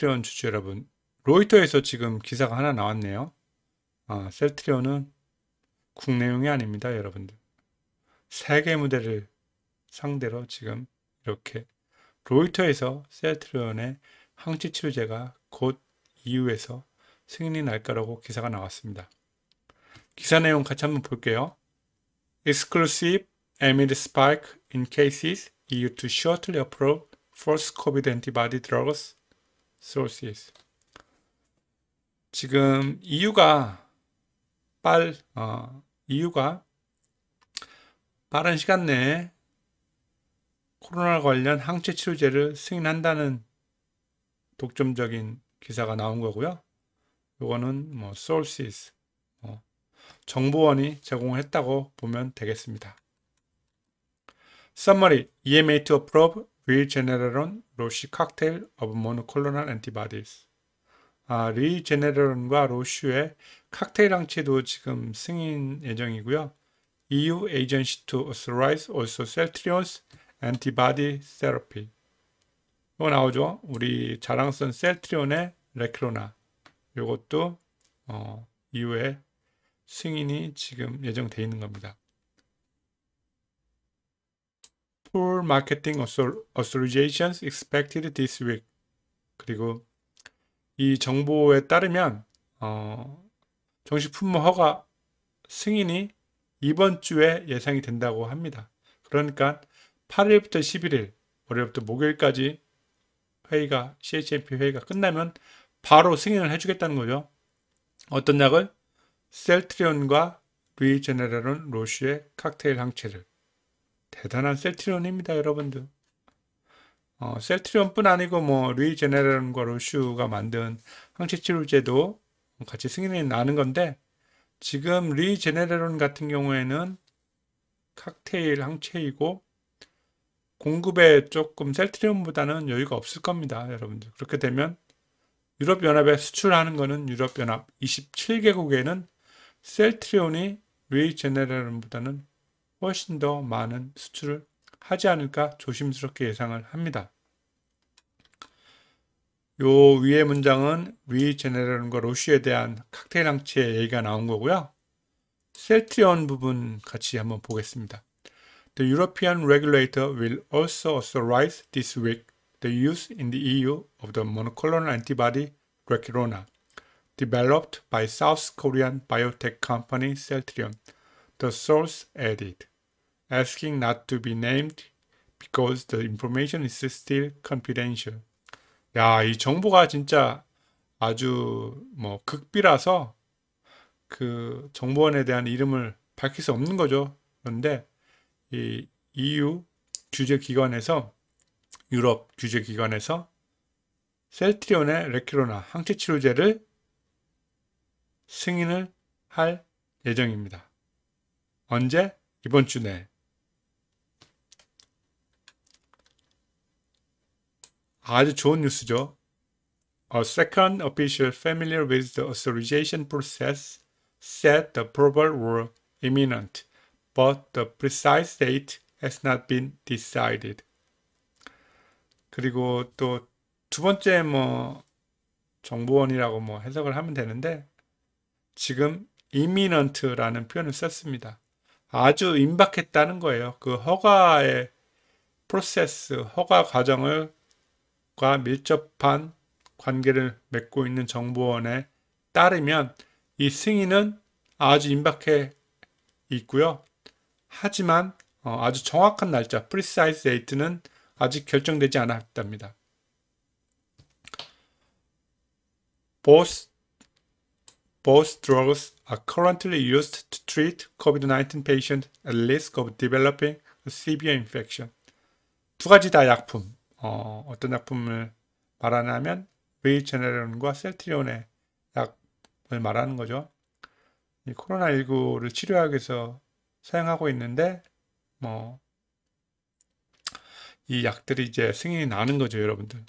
셀트리온 주주 여러분, 로이터에서 지금 기사가 하나 나왔네요. 아, 셀트리온은 국내용이 아닙니다, 여러분들. 세계 무대를 상대로 지금 이렇게 로이터에서 셀트리온의 항체 치료제가 곧 EU에서 승인이 날 거라고 기사가 나왔습니다. 기사 내용 같이 한번 볼게요. Exclusive amid spike in cases EU to shortly approve f a r s e COVID antibody drugs sources. 지금 이유가빨 어, EU가 빠른 시간 내에 코로나 관련 항체 치료제를 승인한다는 독점적인 기사가 나온 거고요. 이거는뭐 sources 어, 정보원이 제공했다고 보면 되겠습니다. Summary: EMA to approve 리제네럴론로시 칵테일 오브 모노콜로날앤티바디스 아, 리제네럴론과 로슈의 칵테일 항체도 지금 승인 예정이고요. EU agency to authorize also Celtrions antibody therapy. 이거 나오죠? 우리 자랑선 셀트리온의 레크로나. 이것도 어, EU의 승인이 지금 예정돼 있는 겁니다. Singapore Marketing Authorizations expected this week. 그리고 이 정보에 따르면 어, 정식 품목 허가 승인이 이번 주에 예상이 된다고 합니다. 그러니까 8일부터 11일 월요일부터 목요일까지 회의가 CHMP 회의가 끝나면 바로 승인을 해주겠다는 거죠. 어떤 약을 셀트리온과 루이제네라론 로슈의 칵테일 항체를 대단한 셀트리온입니다, 여러분들. 어, 셀트리온뿐 아니고 뭐 루이 제네런과 로슈가 만든 항체 치료제도 같이 승인이 나는 건데 지금 루이 제네레론 같은 경우에는 칵테일 항체이고 공급에 조금 셀트리온보다는 여유가 없을 겁니다, 여러분들. 그렇게 되면 유럽연합에 수출하는 거는 유럽연합 27개국에는 셀트리온이 루이 제네레론보다는 훨씬 더 많은 수출을 하지 않을까 조심스럽게 예상을 합니다. 요 위의 문장은 위 제네럴과 로쉬에 대한 칵테일 항체 얘기가 나온 거고요. 셀트리온 부분 같이 한번 보겠습니다. The European regulator will also authorize this week the use in the EU of the monoclonal antibody Recorona, developed by South Korean biotech company Celtrion, the source added. asking not to be named because the information is still confidential. 야, 이 정보가 진짜 아주 뭐 극비라서 그 정보원에 대한 이름을 밝힐 수 없는 거죠. 그런데 이 EU 규제기관에서 유럽 규제기관에서 셀트리온의 레키로나 항체치료제를 승인을 할 예정입니다. 언제? 이번 주 내에. 아주 좋은 뉴스죠. A second official familiar with the authorization process said the approval were imminent, but the precise date has not been decided. 그리고 또 두 번째 뭐 정보원이라고 뭐 해석을 하면 되는데 지금 imminent라는 표현을 썼습니다. 아주 임박했다는 거예요. 그 허가의 프로세스, 허가 과정을 과 밀접한 관계를 맺고 있는 정보원에 따르면 이 승인은 아주 임박해 있고요. 하지만 아주 정확한 날짜, precise date는 아직 결정되지 않았답니다. Both, both drugs are currently used to treat COVID-19 patients at risk of developing a severe infection. 두 가지 다 약품, 어, 어떤 작품을 말하냐면 베이제네론과 셀트리온의 약을 말하는 거죠. 이 코로나19를 치료하기 위해서 사용하고 있는데 뭐 이 약들이 이제 승인이 나는 거죠, 여러분들.